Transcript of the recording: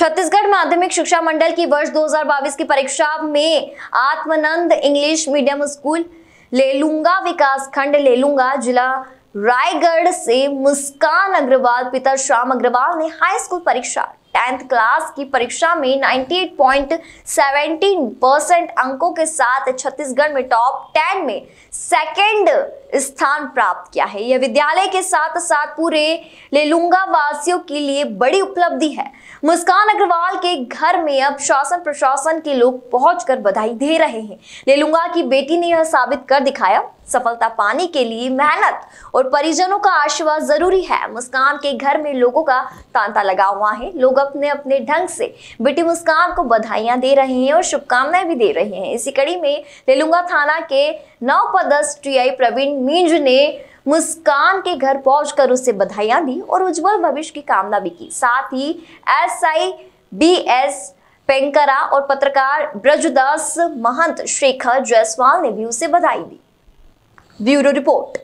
छत्तीसगढ़ माध्यमिक शिक्षा मंडल की वर्ष 2022 की परीक्षा में Atmanand English medium school Lailunga विकास खंड लेलुंगा जिला रायगढ़ से मुस्कान अग्रवाल पिता श्याम अग्रवाल ने हाई स्कूल परीक्षा टेंथ क्लास की परीक्षा में 98.17 परसेंट अंकों के साथ छत्तीसगढ़ में टॉप टेन में सेकंड स्थान प्राप्त किया है यह विद्यालय के साथ साथ पूरे लेलुंगा वासियों के लिए बड़ी उपलब्धि है मुस्कान अग्रवाल के घर में अब शासन प्रशासन के लोग पहुंचकर बधाई दे रहे हैं लेलुंगा की बेटी ने यह साबित कर दिखाया सफलता पाने के लिए मेहनत और परिजनों का आशीर्वाद जरूरी है मुस्कान के घर में लोगों का तांता लगा हुआ है लोग अपने अपने ढंग से बेटी मुस्कान को बधाइयां दे रहे हैं और शुभकामनाएं भी दे रहे हैं इसी कड़ी में लेलुंगा थाना के नौ पदस्थ टी प्रवीण मिंज ने मुस्कान के घर पहुंचकर उसे बधाइयां दी और उज्जवल भविष्य की कामना भी की साथ ही एस बी एस पेंकरा और पत्रकार ब्रजदास महंत शेखर जयसवाल ने भी उसे बधाई दी ब्यूरो रिपोर्ट